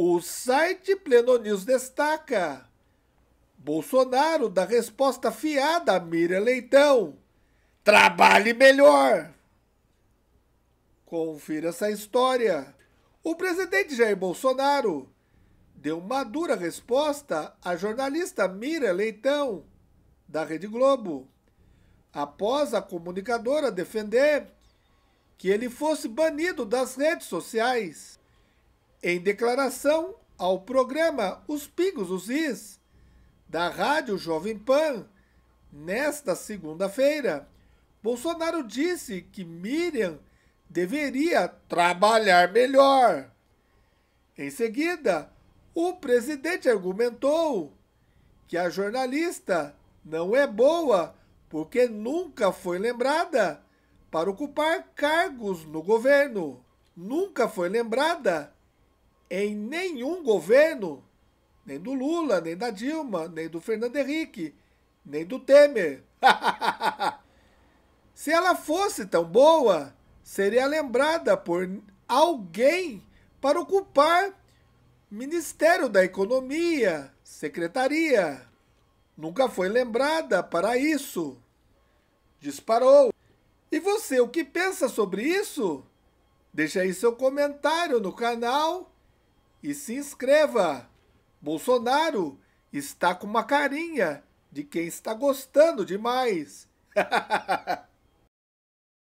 O site Pleno News destaca: Bolsonaro dá resposta fiada a Mira Leitão. Trabalhe melhor! Confira essa história. O presidente Jair Bolsonaro deu uma dura resposta à jornalista Mira Leitão, da Rede Globo, após a comunicadora defender que ele fosse banido das redes sociais. Em declaração ao programa Os Pingos dos Is, da Rádio Jovem Pan, nesta segunda-feira, Bolsonaro disse que Miriam deveria trabalhar melhor. Em seguida, o presidente argumentou que a jornalista não é boa porque nunca foi lembrada para ocupar cargos no governo. Nunca foi lembrada em nenhum governo, nem do Lula, nem da Dilma, nem do Fernando Henrique, nem do Temer. Se ela fosse tão boa, seria lembrada por alguém para ocupar Ministério da Economia, secretaria. Nunca foi lembrada para isso. Disparou. E você, o que pensa sobre isso? Deixa aí seu comentário no canal e se inscreva. Bolsonaro está com uma carinha de quem está gostando demais.